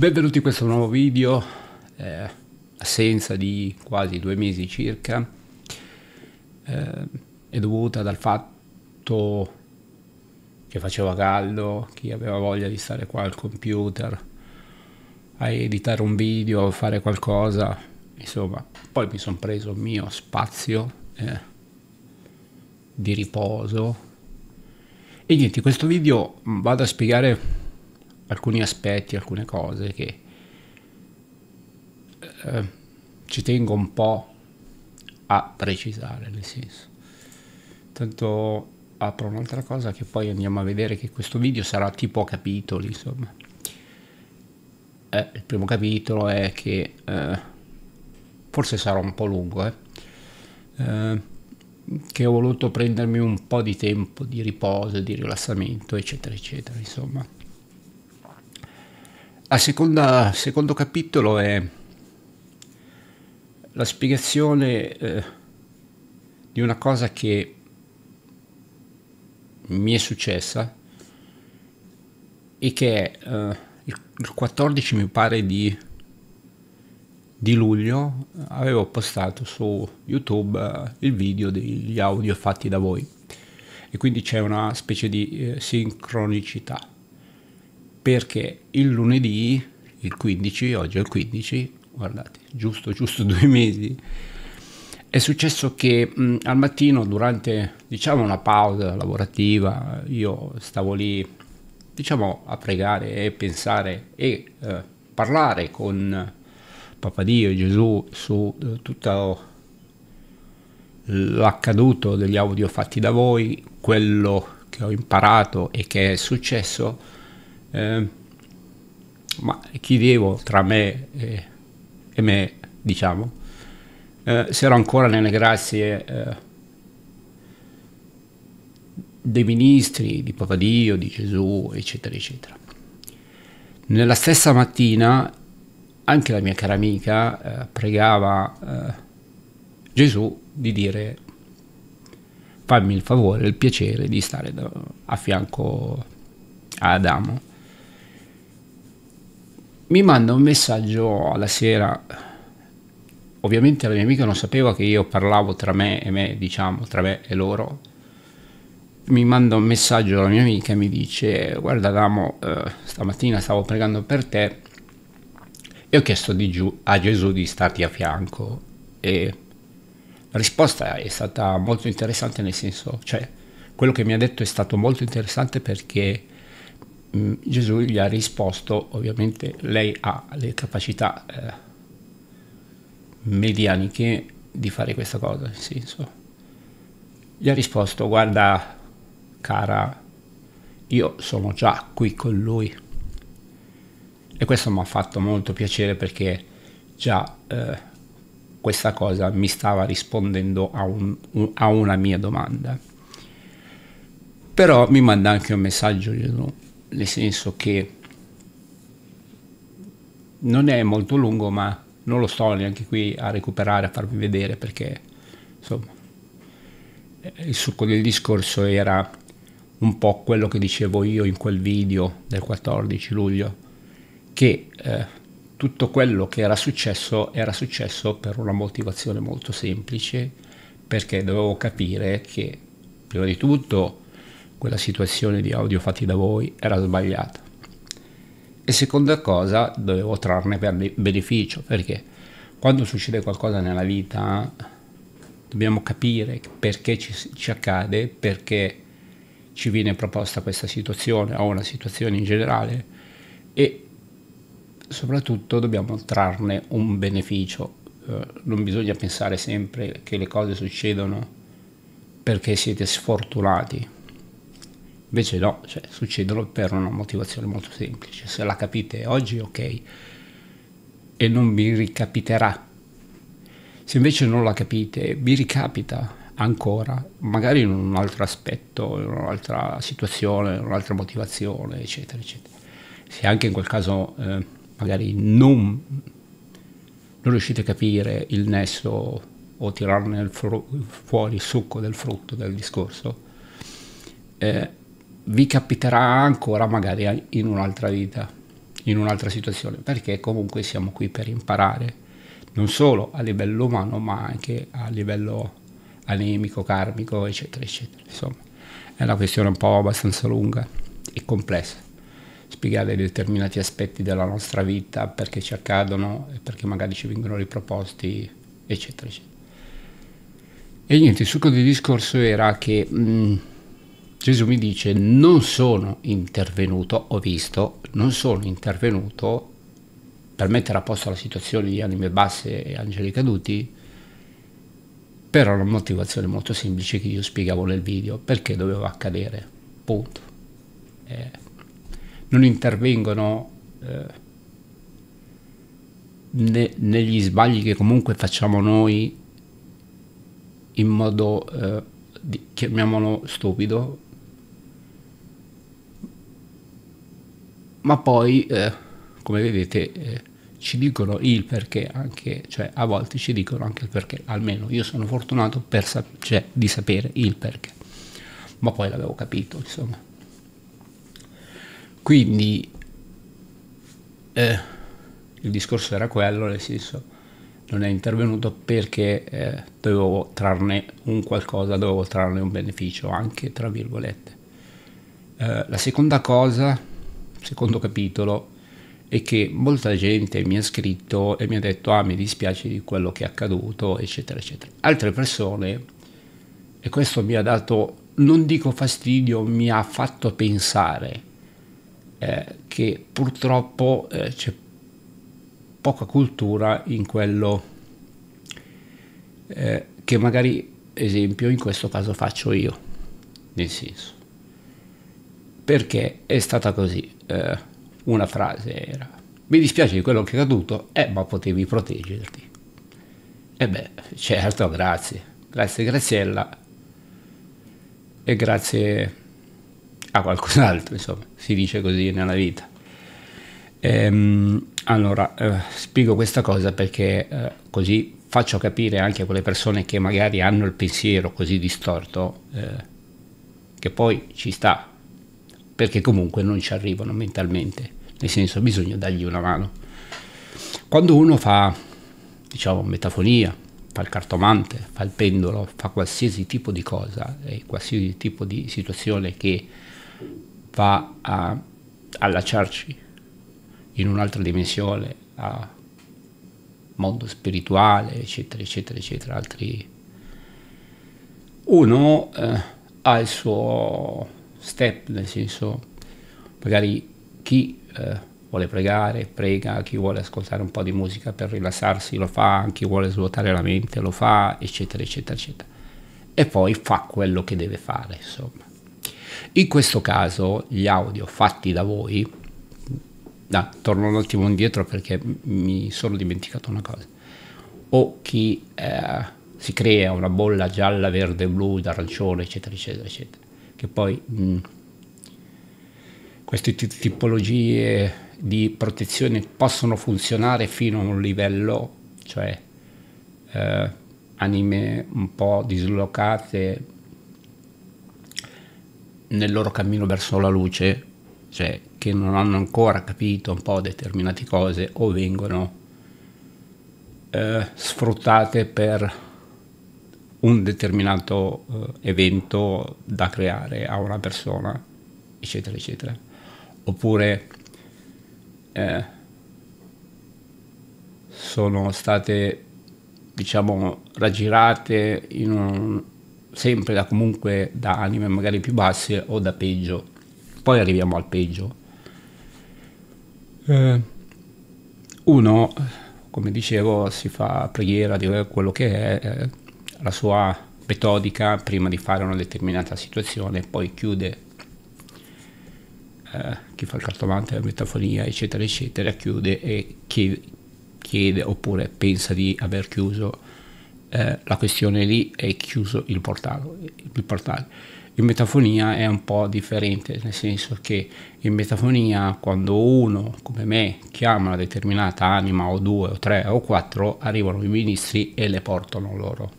Benvenuti in questo nuovo video, eh, assenza di quasi due mesi circa, eh, è dovuta dal fatto che faceva caldo, chi aveva voglia di stare qua al computer a editare un video, a fare qualcosa, insomma, poi mi sono preso il mio spazio eh, di riposo e niente, questo video vado a spiegare alcuni aspetti, alcune cose che eh, eh, ci tengo un po' a precisare, nel senso. Tanto apro un'altra cosa che poi andiamo a vedere che questo video sarà tipo capitoli, insomma. Eh, il primo capitolo è che eh, forse sarà un po' lungo, eh, eh, che ho voluto prendermi un po' di tempo di riposo, di rilassamento, eccetera, eccetera, insomma. La seconda, secondo capitolo è la spiegazione eh, di una cosa che mi è successa e che è eh, il 14 mi pare di, di luglio avevo postato su YouTube eh, il video degli audio fatti da voi e quindi c'è una specie di eh, sincronicità perché il lunedì, il 15, oggi è il 15, guardate, giusto, giusto due mesi, è successo che mh, al mattino durante, diciamo, una pausa lavorativa, io stavo lì, diciamo, a pregare e pensare e eh, parlare con Papa Dio e Gesù su eh, tutto l'accaduto degli audio fatti da voi, quello che ho imparato e che è successo eh, ma chiedevo tra me e, e me, diciamo, eh, se ero ancora nelle grazie eh, dei ministri, di Dio, di Gesù, eccetera, eccetera. Nella stessa mattina anche la mia cara amica eh, pregava eh, Gesù di dire fammi il favore, il piacere di stare da, a fianco a Adamo mi manda un messaggio alla sera. Ovviamente la mia amica non sapeva che io parlavo tra me e me, diciamo, tra me e loro. Mi manda un messaggio alla mia amica e mi dice, guarda Damo, eh, stamattina stavo pregando per te e ho chiesto di Giu- a Gesù di starti a fianco. E la risposta è stata molto interessante nel senso, cioè, quello che mi ha detto è stato molto interessante perché Mm, Gesù gli ha risposto, ovviamente lei ha le capacità eh, medianiche di fare questa cosa, nel senso, gli ha risposto, guarda cara, io sono già qui con lui. E questo mi ha fatto molto piacere perché già eh, questa cosa mi stava rispondendo a, un, a una mia domanda. Però mi manda anche un messaggio Gesù nel senso che non è molto lungo, ma non lo sto neanche qui a recuperare, a farvi vedere, perché insomma il succo del discorso era un po' quello che dicevo io in quel video del 14 luglio, che eh, tutto quello che era successo era successo per una motivazione molto semplice, perché dovevo capire che prima di tutto quella situazione di audio fatti da voi era sbagliata. E seconda cosa, dovevo trarne per beneficio, perché quando succede qualcosa nella vita dobbiamo capire perché ci, ci accade, perché ci viene proposta questa situazione o una situazione in generale e soprattutto dobbiamo trarne un beneficio. Eh, non bisogna pensare sempre che le cose succedono perché siete sfortunati, Invece no, cioè, succedono per una motivazione molto semplice. Se la capite oggi, ok, e non vi ricapiterà. Se invece non la capite, vi ricapita ancora, magari in un altro aspetto, in un'altra situazione, in un'altra motivazione, eccetera, eccetera. Se anche in quel caso eh, magari non, non riuscite a capire il nesso o tirarne fuori il succo del frutto del discorso, eh, vi capiterà ancora magari eh, in un'altra vita, in un'altra situazione, perché comunque siamo qui per imparare, non solo a livello umano, ma anche a livello anemico, karmico, eccetera, eccetera. Insomma, è una questione un po' abbastanza lunga e complessa. Spiegare determinati aspetti della nostra vita, perché ci accadono e perché magari ci vengono riproposti, eccetera, eccetera. E niente, il succo del discorso era che... Mh, mm, Gesù mi dice non sono intervenuto, ho visto, non sono intervenuto per mettere a posto la situazione di anime basse e angeli caduti, per una motivazione molto semplice che io spiegavo nel video, perché doveva accadere, punto. Eh, non intervengono eh, ne, negli sbagli che comunque facciamo noi in modo, eh, di, chiamiamolo stupido, ma poi eh, come vedete eh, ci dicono il perché anche cioè a volte ci dicono anche il perché almeno io sono fortunato per sap- cioè, di sapere il perché ma poi l'avevo capito insomma quindi eh, il discorso era quello nel senso non è intervenuto perché eh, dovevo trarne un qualcosa, dovevo trarne un beneficio anche tra virgolette. Eh, la seconda cosa secondo capitolo è che molta gente mi ha scritto e mi ha detto ah mi dispiace di quello che è accaduto eccetera eccetera. Altre persone, e questo mi ha dato, non dico fastidio, mi ha fatto pensare eh, che purtroppo eh, c'è poca cultura in quello eh, che magari esempio in questo caso faccio io, nel senso perché è stata così. Eh, una frase era, mi dispiace di quello che è accaduto, eh, ma potevi proteggerti. E beh, certo, grazie. Grazie Graziella e grazie a qualcos'altro, insomma, si dice così nella vita. Ehm, allora, eh, spiego questa cosa perché eh, così faccio capire anche a quelle persone che magari hanno il pensiero così distorto, eh, che poi ci sta, perché comunque non ci arrivano mentalmente, nel senso bisogna dargli una mano. Quando uno fa, diciamo, metafonia, fa il cartomante, fa il pendolo, fa qualsiasi tipo di cosa, eh, qualsiasi tipo di situazione che va a allacciarci in un'altra dimensione, a mondo spirituale, eccetera, eccetera, eccetera, altri... Uno eh, ha il suo step, nel senso magari chi eh, vuole pregare, prega, chi vuole ascoltare un po' di musica per rilassarsi lo fa, chi vuole svuotare la mente lo fa, eccetera, eccetera, eccetera. E poi fa quello che deve fare, insomma. In questo caso gli audio fatti da voi, no, torno un attimo indietro perché mi sono dimenticato una cosa, o chi eh, si crea una bolla gialla, verde, blu, d'arancione, eccetera, eccetera, eccetera che poi mh, mm, queste tipologie di protezione possono funzionare fino a un livello, cioè eh, anime un po' dislocate nel loro cammino verso la luce, cioè che non hanno ancora capito un po' determinate cose o vengono eh, sfruttate per un determinato eh, evento da creare a una persona, eccetera, eccetera. Oppure eh, sono state, diciamo, raggirate un, sempre da comunque da anime magari più basse o da peggio. Poi arriviamo al peggio. Eh, uno, come dicevo, si fa preghiera di quello che è eh, la sua metodica prima di fare una determinata situazione, poi chiude eh, chi fa il cartomante, la metafonia, eccetera, eccetera, chiude e chiede, chiede oppure pensa di aver chiuso eh, la questione lì e chiuso il portale, il portale. In metafonia è un po' differente, nel senso che in metafonia quando uno come me chiama una determinata anima o due o tre o quattro, arrivano i ministri e le portano loro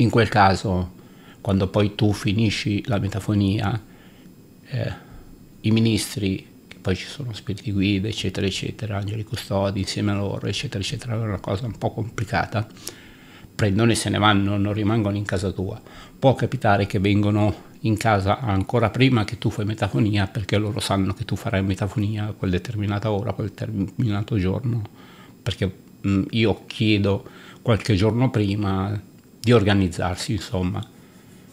in quel caso, quando poi tu finisci la metafonia, eh, i ministri, che poi ci sono spiriti guida, eccetera, eccetera, angeli custodi insieme a loro, eccetera, eccetera, è una cosa un po' complicata, prendono e se ne vanno, non rimangono in casa tua. Può capitare che vengono in casa ancora prima che tu fai metafonia perché loro sanno che tu farai metafonia a quel determinata ora, a quel determinato giorno, perché mh, mm, io chiedo qualche giorno prima di organizzarsi, insomma.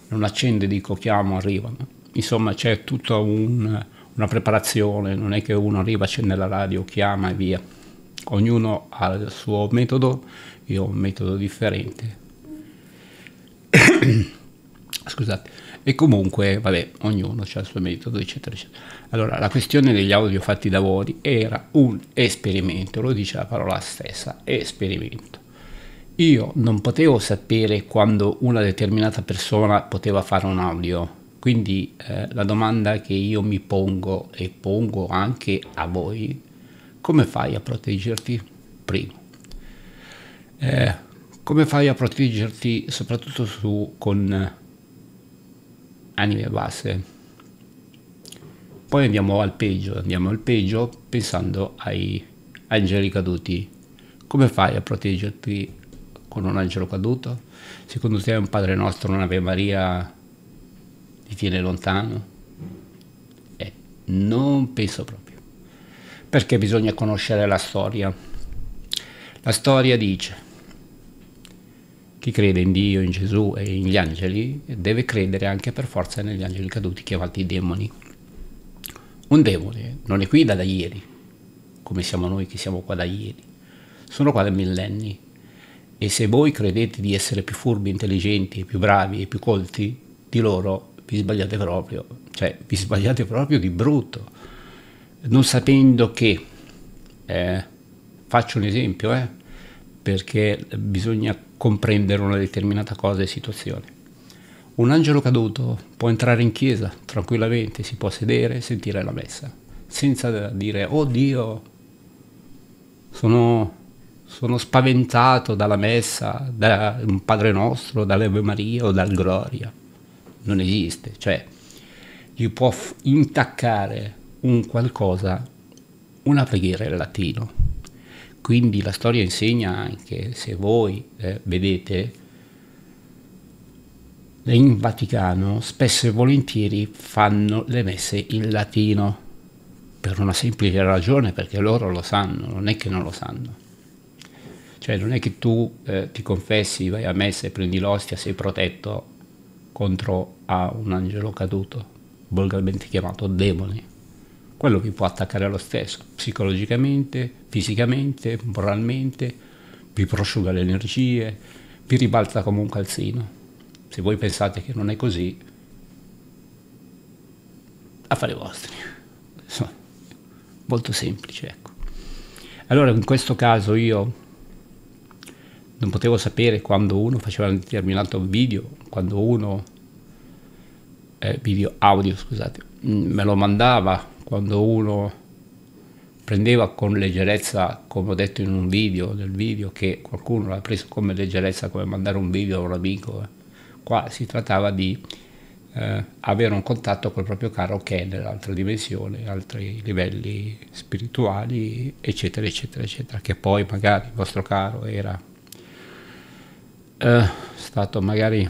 Non accende, dico chiamo, arrivano. Insomma c'è tutta un, una preparazione, non è che uno arriva, accende la radio, chiama e via. Ognuno ha il suo metodo, io ho un metodo differente. Scusate. E comunque, vabbè, ognuno ha il suo metodo, eccetera, eccetera. Allora, la questione degli audio fatti da voi era un esperimento, lo dice la parola stessa, esperimento io non potevo sapere quando una determinata persona poteva fare un audio, quindi eh, la domanda che io mi pongo e pongo anche a voi, come fai a proteggerti? Primo. Eh, come fai a proteggerti soprattutto su, con eh, anime base? Poi andiamo al peggio, andiamo al peggio pensando ai angeli caduti. Come fai a proteggerti con un angelo caduto? Secondo te un Padre nostro, un'Ave Maria ti viene lontano? Eh, non penso proprio, perché bisogna conoscere la storia. La storia dice, chi crede in Dio, in Gesù e negli angeli deve credere anche per forza negli angeli caduti chiamati demoni. Un demone non è qui da, da ieri, come siamo noi che siamo qua da ieri, sono qua da millenni e se voi credete di essere più furbi, intelligenti, più bravi e più colti di loro, vi sbagliate proprio, cioè vi sbagliate proprio di brutto, non sapendo che, eh, faccio un esempio, eh, perché bisogna comprendere una determinata cosa e situazione. Un angelo caduto può entrare in chiesa tranquillamente, si può sedere e sentire la messa, senza dire, oh Dio, sono sono spaventato dalla messa, da un Padre Nostro, dall'Eve Maria o dal Gloria. Non esiste, cioè gli può intaccare un qualcosa, una preghiera in latino. Quindi la storia insegna anche, se voi eh, vedete, in Vaticano spesso e volentieri fanno le messe in latino, per una semplice ragione, perché loro lo sanno, non è che non lo sanno cioè non è che tu eh, ti confessi, vai a messa e prendi l'ostia, sei protetto contro a un angelo caduto, volgarmente chiamato demone. Quello vi può attaccare lo stesso, psicologicamente, fisicamente, moralmente, vi prosciuga le energie, vi ribalta come un calzino. Se voi pensate che non è così, affari vostri. Insomma, molto semplice, ecco. Allora in questo caso io non potevo sapere quando uno faceva un determinato video, quando uno, eh, video audio scusate, mm, me lo mandava, quando uno prendeva con leggerezza, come ho detto in un video, nel video che qualcuno l'ha preso come leggerezza, come mandare un video a un amico, eh. qua si trattava di eh, avere un contatto col proprio caro che è nell'altra dimensione, altri livelli spirituali, eccetera, eccetera, eccetera, che poi magari il vostro caro era eh, stato magari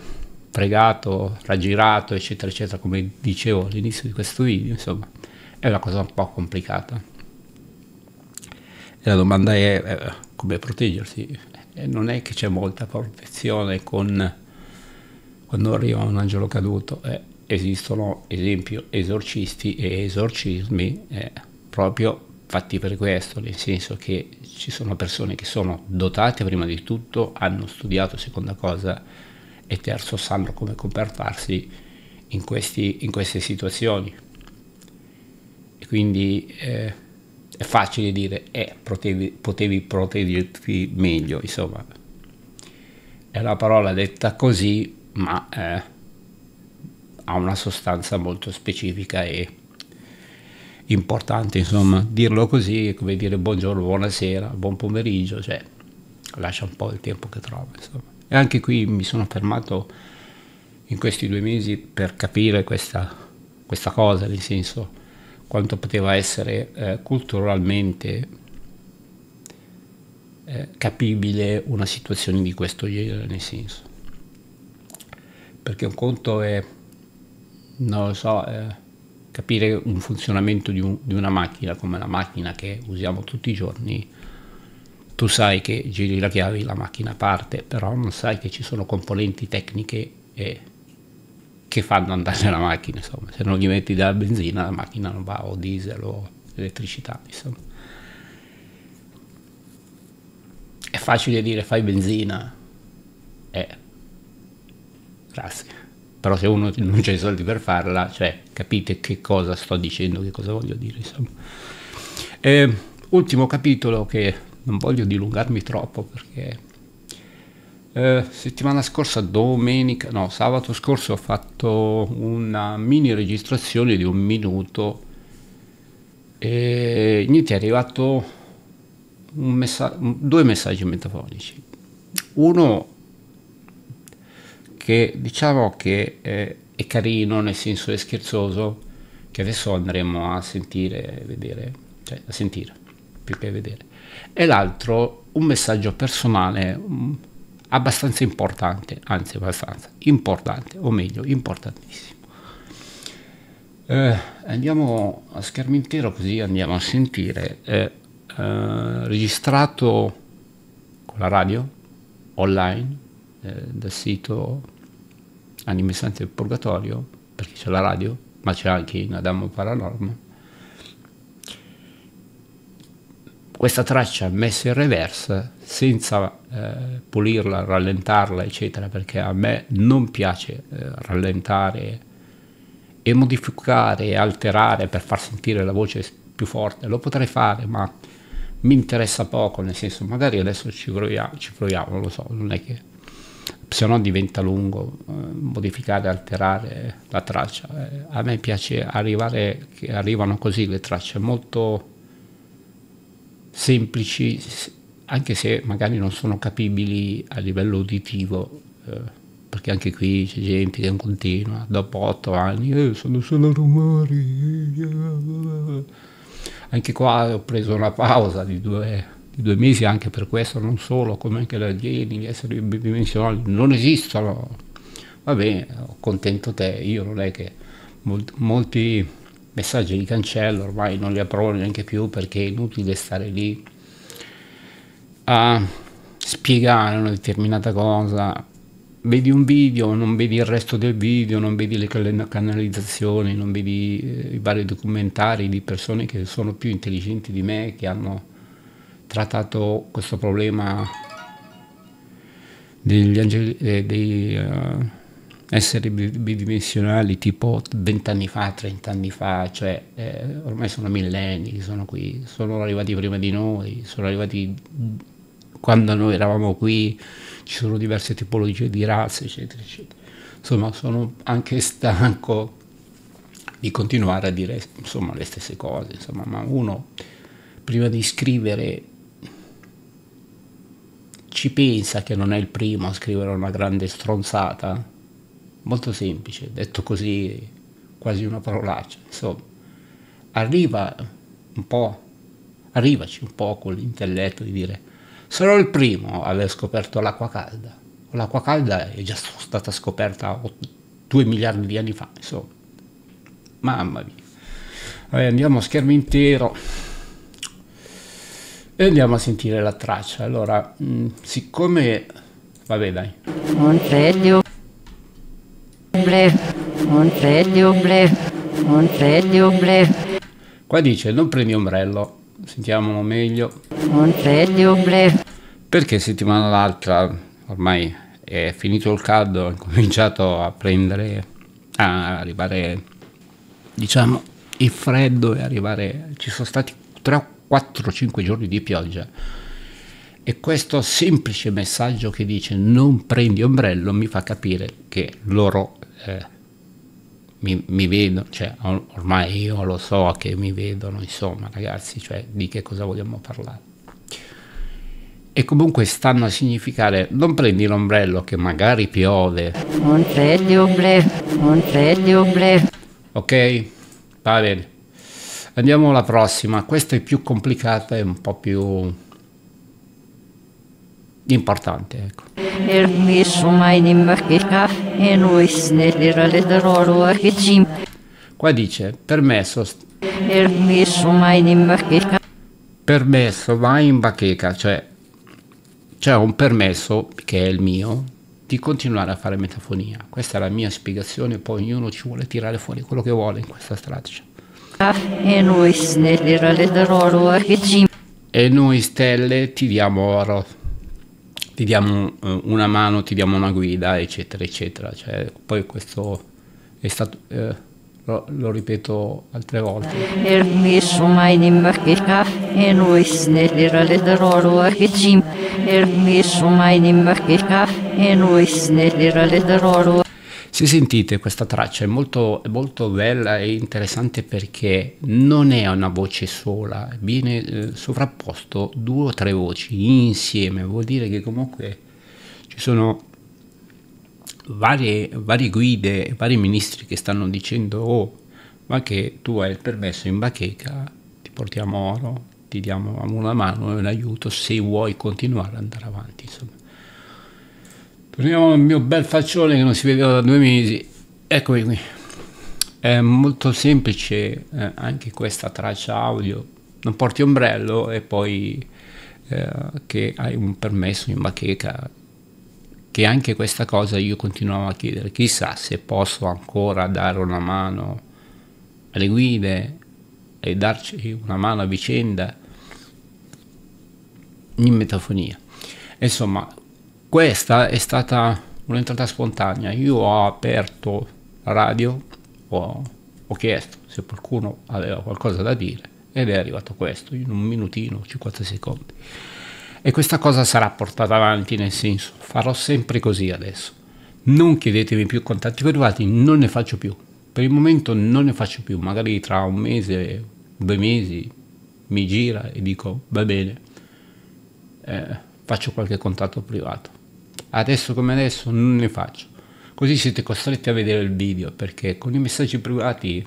pregato, raggirato, eccetera, eccetera, come dicevo all'inizio di questo video, insomma, è una cosa un po' complicata. E la domanda è eh, come proteggersi. E eh, non è che c'è molta protezione con quando arriva un angelo caduto. Eh, esistono, esempio, esorcisti e esorcismi eh, proprio fatti per questo, nel senso che ci sono persone che sono dotate prima di tutto, hanno studiato seconda cosa e terzo sanno come comportarsi in, questi, in queste situazioni. E quindi eh, è facile dire, eh, potevi, potevi proteggerti meglio, insomma. È una parola detta così, ma eh, ha una sostanza molto specifica e importante, insomma, dirlo così è come dire buongiorno, buonasera, buon pomeriggio, cioè lascia un po' il tempo che trova, insomma. E anche qui mi sono fermato in questi due mesi per capire questa, questa cosa, nel senso quanto poteva essere eh, culturalmente eh, capibile una situazione di questo genere, nel senso. Perché un conto è, non lo so, eh, capire un funzionamento di, un, di una macchina come la macchina che usiamo tutti i giorni, tu sai che giri la chiave, la macchina parte, però non sai che ci sono componenti tecniche eh, che fanno andare la macchina, insomma, se non gli metti della benzina la macchina non va, o diesel o elettricità, insomma. È facile dire fai benzina, eh, grazie però se uno non c'è i soldi per farla, cioè capite che cosa sto dicendo, che cosa voglio dire. E, ehm, ultimo capitolo che non voglio dilungarmi troppo perché eh, settimana scorsa, domenica, no, sabato scorso ho fatto una mini registrazione di un minuto e niente, è arrivato messa- due messaggi metafonici. Uno che diciamo che eh, è carino nel senso è scherzoso che adesso andremo a sentire, vedere, cioè a sentire più che a vedere. E l'altro un messaggio personale mm, abbastanza importante, anzi abbastanza importante, o meglio importantissimo. Eh, andiamo a schermo intero così andiamo a sentire. Eh, eh, registrato con la radio online eh, dal sito Anime Santi del Purgatorio, perché c'è la radio, ma c'è anche in Adamo Paranormal. Questa traccia messa in reverse, senza eh, pulirla, rallentarla, eccetera, perché a me non piace eh, rallentare e modificare, alterare per far sentire la voce più forte, lo potrei fare, ma mi interessa poco, nel senso magari adesso ci proviamo, ci proviamo, lo so, non è che se no diventa lungo eh, modificare, alterare la traccia. Eh, a me piace arrivare che arrivano così le tracce molto semplici, anche se magari non sono capibili a livello uditivo, eh, perché anche qui c'è gente che continua dopo otto anni, sono solo rumori. Anche qua ho preso una pausa di due di due mesi anche per questo, non solo, come anche la alieni, gli esseri bidimensionali, non esistono. Va bene, contento te, io non è che molti messaggi li cancello, ormai non li approvo neanche più perché è inutile stare lì a spiegare una determinata cosa. Vedi un video, non vedi il resto del video, non vedi le canalizzazioni, non vedi eh, i vari documentari di persone che sono più intelligenti di me, che hanno trattato questo problema degli angeli, eh, dei uh, esseri bidimensionali tipo vent'anni fa, trent'anni fa, cioè eh, ormai sono millenni che sono qui, sono arrivati prima di noi, sono arrivati quando noi eravamo qui, ci sono diverse tipologie di razze, eccetera, eccetera. Insomma, sono anche stanco di continuare a dire insomma, le stesse cose, insomma, ma uno prima di scrivere ci pensa che non è il primo a scrivere una grande stronzata? Molto semplice, detto così, quasi una parolaccia, insomma, arriva un po', arrivaci un po' con l'intelletto di dire sono il primo a aver scoperto l'acqua calda. L'acqua calda è già stata scoperta due miliardi di anni fa, insomma. Mamma mia. Vabbè, andiamo a schermo intero. E andiamo a sentire la traccia. Allora, mh, mm, siccome... Vabbè dai. Un predio. Un predio. Un predio. Qua dice non prendi ombrello. Sentiamo meglio. Un Perché settimana l'altra ormai è finito il caldo, ho cominciato a prendere, a arrivare, diciamo, il freddo e arrivare... Ci sono stati 3 o 4-5 giorni di pioggia. E questo semplice messaggio che dice non prendi ombrello mi fa capire che loro eh, mi, mi vedono, cioè ormai io lo so che mi vedono, insomma ragazzi, cioè di che cosa vogliamo parlare. E comunque stanno a significare non prendi l'ombrello che magari piove. Non prendi ombrello, non prendi ombrello. Ok? Va bene. Andiamo alla prossima, questa è più complicata e un po' più importante. Ecco. Qua dice permesso. Permesso vai in bacheca, cioè c'è un permesso che è il mio di continuare a fare metafonia. Questa è la mia spiegazione, poi ognuno ci vuole tirare fuori quello che vuole in questa strategia. E noi stelle ralederolo eh, E noi stelle ti diamo oro, ti diamo eh, una mano, ti diamo una guida, eccetera, eccetera. Cioè, poi questo è stato... Eh, lo, ripeto altre volte. E noi se sentite questa traccia è molto, è molto bella e interessante perché non è una voce sola, viene eh, sovrapposto due o tre voci insieme, vuol dire che comunque ci sono varie, varie guide, vari ministri che stanno dicendo oh ma che tu hai il permesso in bacheca, ti portiamo oro, ti diamo una mano e un aiuto se vuoi continuare ad andare avanti. Insomma. Prendiamo il mio bel faccione che non si vedeva da due mesi. Eccomi qui. È molto semplice eh, anche questa traccia audio. Non porti ombrello e poi eh, che hai un permesso in bacheca. Che anche questa cosa io continuavo a chiedere. Chissà se posso ancora dare una mano alle guide e darci una mano a vicenda in metafonia. Insomma, questa è stata un'entrata spontanea. Io ho aperto la radio, ho, ho chiesto se qualcuno aveva qualcosa da dire ed è arrivato questo in un minutino, 50 secondi. E questa cosa sarà portata avanti, nel senso, farò sempre così adesso. Non chiedetemi più contatti privati, non ne faccio più. Per il momento non ne faccio più, magari tra un mese, due mesi mi gira e dico va bene, eh, faccio qualche contatto privato adesso come adesso non ne faccio così siete costretti a vedere il video perché con i messaggi privati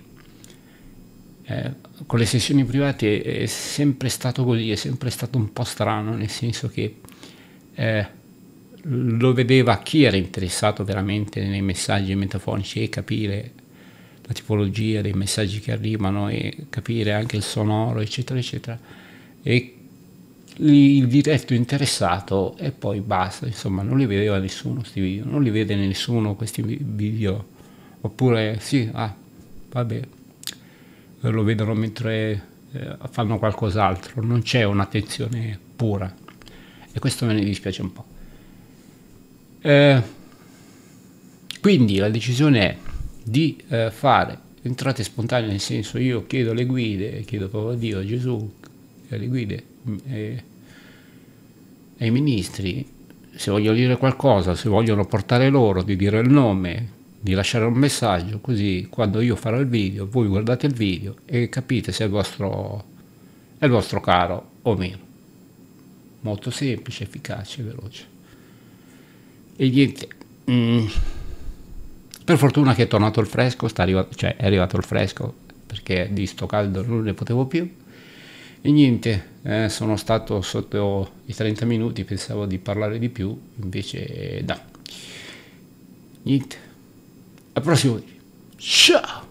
eh, con le sessioni private è sempre stato così è sempre stato un po' strano nel senso che eh, lo vedeva chi era interessato veramente nei messaggi metafonici e capire la tipologia dei messaggi che arrivano e capire anche il sonoro eccetera eccetera e il diretto interessato e poi basta, insomma non li vedeva nessuno questi video, non li vede nessuno questi video, oppure sì, ah, vabbè, lo vedono mentre eh, fanno qualcos'altro, non c'è un'attenzione pura e questo me ne dispiace un po'. Eh, quindi la decisione è di eh, fare entrate spontanee, nel senso io chiedo le guide, chiedo proprio a Dio, a Gesù, eh, le guide. Mm, eh, e i ministri, se vogliono dire qualcosa, se vogliono portare loro di dire il nome, di lasciare un messaggio, così quando io farò il video, voi guardate il video e capite se è il vostro, è il vostro caro o meno. Molto semplice, efficace, veloce. E niente. Mm. Per fortuna che è tornato il fresco, sta arrivato, cioè è arrivato il fresco perché di sto caldo non ne potevo più. E niente, eh, sono stato sotto i 30 minuti, pensavo di parlare di più, invece eh, da Niente, al prossimo video. Ciao!